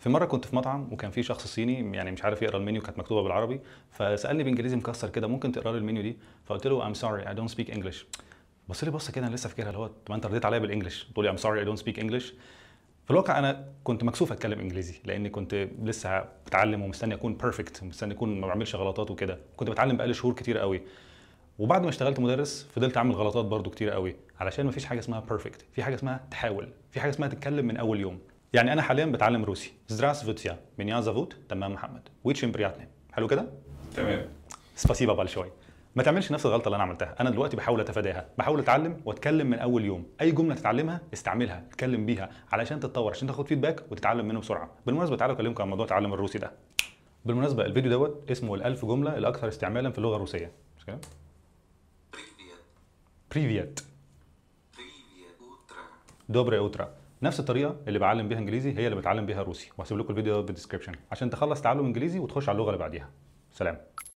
في مره كنت في مطعم وكان في شخص صيني يعني مش عارف يقرا المنيو كانت مكتوبه بالعربي فسالني بانجليزي مكسر كده ممكن تقرا لي المنيو دي فقلت له ام سوري اي دونت سبيك انجلش بص لي بصه كده انا لسه فاكرها اللي هو ما انت رديت عليا بالانجلش تقول لي ام سوري اي دونت سبيك انجلش في الواقع انا كنت مكسوف اتكلم انجليزي لاني كنت لسه بتعلم ومستني اكون بيرفكت مستني اكون ما بعملش غلطات وكده كنت بتعلم بقالي شهور كتير قوي وبعد ما اشتغلت مدرس فضلت اعمل غلطات برضو كتير قوي علشان ما فيش حاجه اسمها بيرفكت في حاجه اسمها تحاول في حاجه اسمها تتكلم من اول يوم يعني انا حاليا بتعلم روسي زراسفوتيا منيا زافوت تمام محمد ويتشين برياتني حلو كده تمام سباسيبا شويه ما تعملش نفس الغلطه اللي انا عملتها انا دلوقتي بحاول اتفاداها بحاول اتعلم واتكلم من اول يوم اي جمله تتعلمها استعملها اتكلم بيها علشان تتطور عشان تاخد فيدباك وتتعلم منه بسرعه بالمناسبه تعالوا اكلمكم عن موضوع تعلم الروسي ده بالمناسبه الفيديو دوت اسمه ال1000 جمله الاكثر استعمالا في اللغه الروسيه مش كده بريفيت بريفيت دوبري اوترا نفس الطريقه اللي بعلم بيها انجليزي هي اللي بتعلم بيها روسي وهسيب لكم الفيديو بالديسكربشن عشان تخلص تعلم انجليزي وتخش على اللغه اللي بعديها سلام